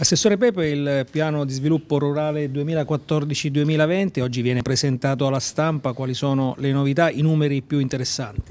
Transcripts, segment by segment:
Assessore Pepe, il piano di sviluppo rurale 2014-2020 oggi viene presentato alla stampa, quali sono le novità, i numeri più interessanti?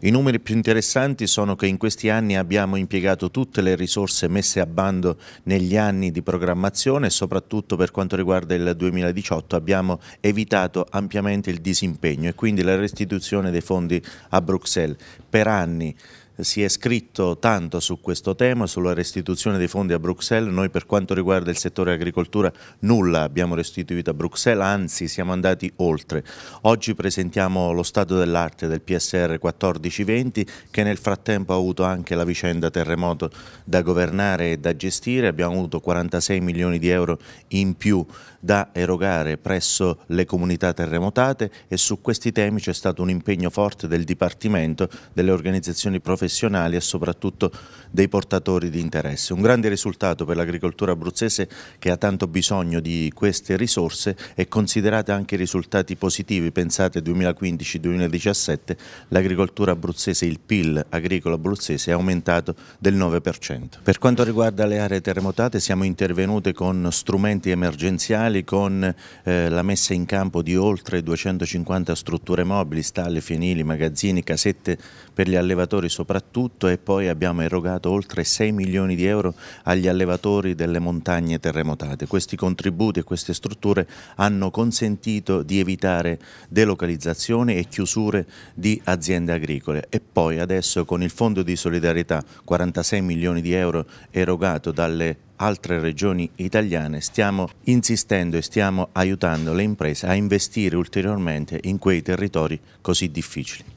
I numeri più interessanti sono che in questi anni abbiamo impiegato tutte le risorse messe a bando negli anni di programmazione e soprattutto per quanto riguarda il 2018 abbiamo evitato ampiamente il disimpegno e quindi la restituzione dei fondi a Bruxelles. Per anni si è scritto tanto su questo tema, sulla restituzione dei fondi a Bruxelles, noi per quanto riguarda il settore agricoltura nulla abbiamo restituito a Bruxelles, anzi siamo andati oltre. Oggi presentiamo lo stato dell'arte del PSR 1420 che nel frattempo ha avuto anche la vicenda terremoto da governare e da gestire, abbiamo avuto 46 milioni di euro in più da erogare presso le comunità terremotate e su questi temi c'è stato un impegno forte del Dipartimento delle organizzazioni professionali professionali e soprattutto dei portatori di interesse. Un grande risultato per l'agricoltura abruzzese che ha tanto bisogno di queste risorse e considerate anche i risultati positivi, pensate 2015-2017 l'agricoltura abruzzese, il PIL agricolo abruzzese è aumentato del 9%. Per quanto riguarda le aree terremotate siamo intervenute con strumenti emergenziali, con eh, la messa in campo di oltre 250 strutture mobili, stalle, fienili, magazzini, casette per gli allevatori soprattutto soprattutto e poi abbiamo erogato oltre 6 milioni di euro agli allevatori delle montagne terremotate. Questi contributi e queste strutture hanno consentito di evitare delocalizzazioni e chiusure di aziende agricole e poi adesso con il Fondo di Solidarietà 46 milioni di euro erogato dalle altre regioni italiane stiamo insistendo e stiamo aiutando le imprese a investire ulteriormente in quei territori così difficili.